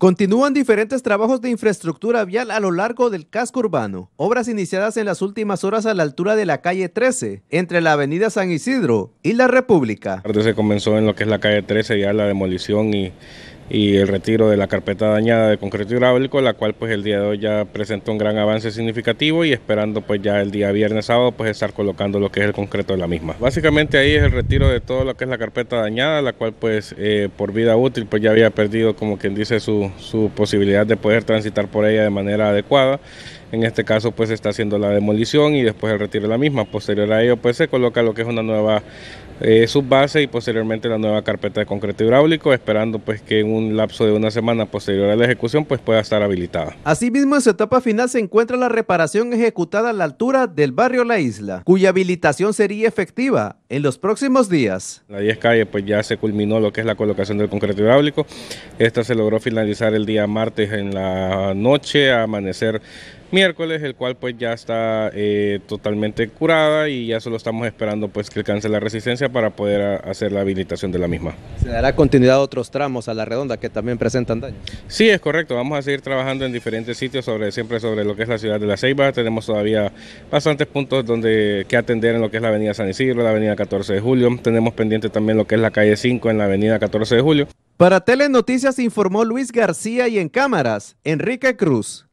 Continúan diferentes trabajos de infraestructura vial a lo largo del casco urbano, obras iniciadas en las últimas horas a la altura de la calle 13, entre la avenida San Isidro y la República. Se comenzó en lo que es la calle 13 ya la demolición y y el retiro de la carpeta dañada de concreto hidráulico, la cual pues el día de hoy ya presentó un gran avance significativo y esperando pues ya el día viernes sábado pues estar colocando lo que es el concreto de la misma. Básicamente ahí es el retiro de todo lo que es la carpeta dañada, la cual pues eh, por vida útil pues ya había perdido como quien dice su, su posibilidad de poder transitar por ella de manera adecuada. En este caso pues se está haciendo la demolición y después el retiro de la misma. Posterior a ello pues se coloca lo que es una nueva eh, subbase y posteriormente la nueva carpeta de concreto hidráulico, esperando pues que en un lapso de una semana posterior a la ejecución pues pueda estar habilitada. Asimismo en su etapa final se encuentra la reparación ejecutada a la altura del barrio La Isla, cuya habilitación sería efectiva en los próximos días. La 10 calle pues ya se culminó lo que es la colocación del concreto hidráulico. Esta se logró finalizar el día martes en la noche, amanecer miércoles, el cual pues ya está eh, totalmente curada y ya solo estamos esperando pues que alcance la resistencia para poder ah, hacer la habilitación de la misma. ¿Se dará continuidad a otros tramos a la redonda que también presentan daño? Sí, es correcto, vamos a seguir trabajando en diferentes sitios, sobre siempre sobre lo que es la ciudad de La Ceiba, tenemos todavía bastantes puntos donde que atender en lo que es la avenida San Isidro, la avenida 14 de Julio, tenemos pendiente también lo que es la calle 5 en la avenida 14 de Julio. Para Telenoticias informó Luis García y en cámaras, Enrique Cruz.